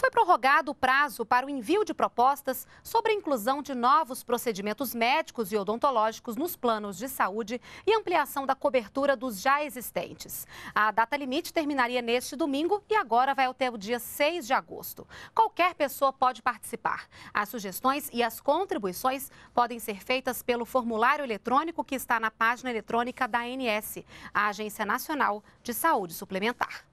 foi prorrogado o prazo para o envio de propostas sobre a inclusão de novos procedimentos médicos e odontológicos nos planos de saúde e ampliação da cobertura dos já existentes. A data limite terminaria neste domingo e agora vai até o dia 6 de agosto. Qualquer pessoa pode participar. As sugestões e as contribuições podem ser feitas pelo formulário eletrônico que está na página eletrônica da ANS, a Agência Nacional de Saúde Suplementar.